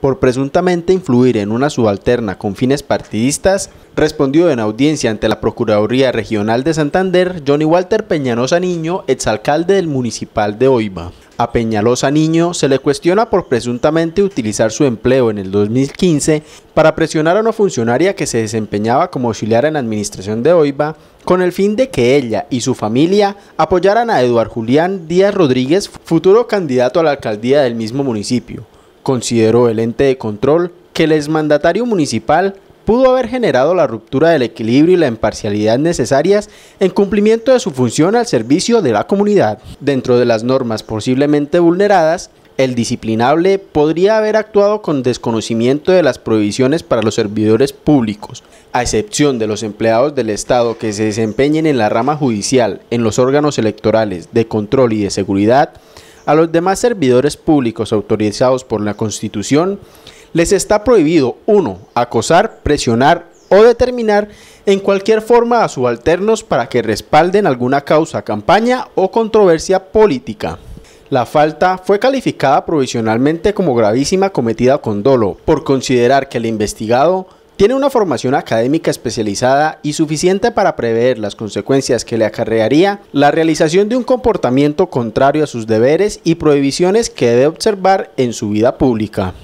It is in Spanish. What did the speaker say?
por presuntamente influir en una subalterna con fines partidistas, respondió en audiencia ante la Procuraduría Regional de Santander Johnny Walter Peñalosa Niño, exalcalde del municipal de Oiba. A Peñalosa Niño se le cuestiona por presuntamente utilizar su empleo en el 2015 para presionar a una funcionaria que se desempeñaba como auxiliar en la administración de Oiba con el fin de que ella y su familia apoyaran a Eduard Julián Díaz Rodríguez, futuro candidato a la alcaldía del mismo municipio. Consideró el ente de control que el exmandatario municipal pudo haber generado la ruptura del equilibrio y la imparcialidad necesarias en cumplimiento de su función al servicio de la comunidad. Dentro de las normas posiblemente vulneradas, el disciplinable podría haber actuado con desconocimiento de las prohibiciones para los servidores públicos, a excepción de los empleados del Estado que se desempeñen en la rama judicial, en los órganos electorales, de control y de seguridad, a los demás servidores públicos autorizados por la Constitución, les está prohibido uno acosar, presionar o determinar en cualquier forma a subalternos para que respalden alguna causa, campaña o controversia política. La falta fue calificada provisionalmente como gravísima cometida con dolo, por considerar que el investigado tiene una formación académica especializada y suficiente para prever las consecuencias que le acarrearía la realización de un comportamiento contrario a sus deberes y prohibiciones que debe observar en su vida pública.